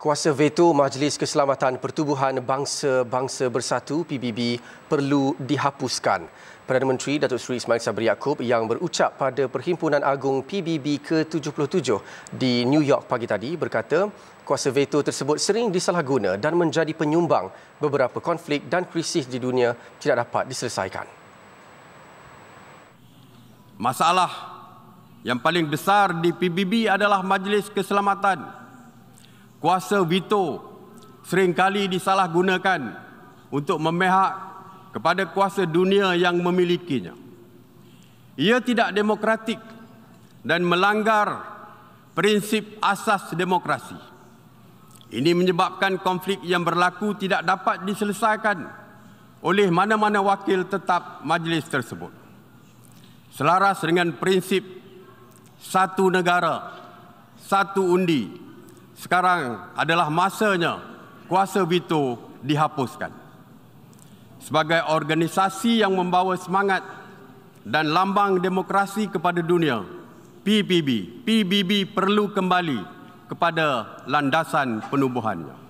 Kuasa veto Majlis Keselamatan Pertubuhan Bangsa-Bangsa Bersatu PBB perlu dihapuskan. Perdana Menteri Datuk Seri Ismail Sabri Yaakob yang berucap pada Perhimpunan Agung PBB ke-77 di New York pagi tadi berkata kuasa veto tersebut sering disalahguna dan menjadi penyumbang beberapa konflik dan krisis di dunia tidak dapat diselesaikan. Masalah yang paling besar di PBB adalah Majlis Keselamatan kuasa veto seringkali disalahgunakan untuk memihak kepada kuasa dunia yang memilikinya. Ia tidak demokratik dan melanggar prinsip asas demokrasi. Ini menyebabkan konflik yang berlaku tidak dapat diselesaikan oleh mana-mana wakil tetap majlis tersebut. Selaras dengan prinsip satu negara, satu undi sekarang adalah masanya kuasa veto dihapuskan. Sebagai organisasi yang membawa semangat dan lambang demokrasi kepada dunia, PBB, PBB perlu kembali kepada landasan penubuhannya.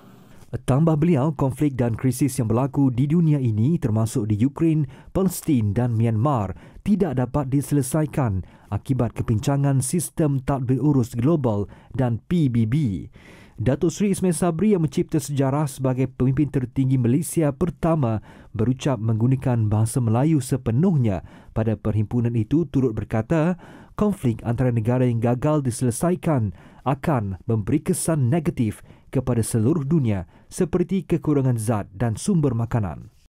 Tambah beliau, konflik dan krisis yang berlaku di dunia ini termasuk di Ukraine, Palestin dan Myanmar tidak dapat diselesaikan akibat kepincangan sistem tadbir urus global dan PBB. Datuk Seri Ismail Sabri yang mencipta sejarah sebagai pemimpin tertinggi Malaysia pertama berucap menggunakan bahasa Melayu sepenuhnya pada perhimpunan itu turut berkata, konflik antara negara yang gagal diselesaikan akan memberi kesan negatif kepada seluruh dunia seperti kekurangan zat dan sumber makanan.